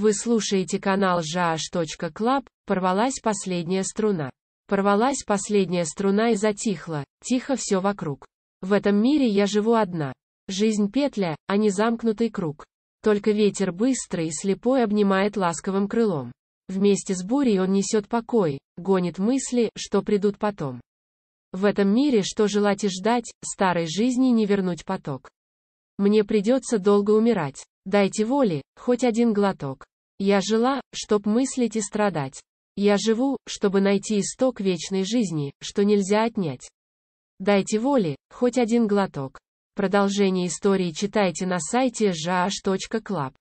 Вы слушаете канал jazz.club, порвалась последняя струна. Порвалась последняя струна и затихла, тихо все вокруг. В этом мире я живу одна. Жизнь петля, а не замкнутый круг. Только ветер быстрый и слепой обнимает ласковым крылом. Вместе с бурей он несет покой, гонит мысли, что придут потом. В этом мире что желать и ждать, старой жизни не вернуть поток. Мне придется долго умирать. Дайте воли, хоть один глоток. Я жила, чтоб мыслить и страдать. Я живу, чтобы найти исток вечной жизни, что нельзя отнять. Дайте воли, хоть один глоток. Продолжение истории читайте на сайте jh.club.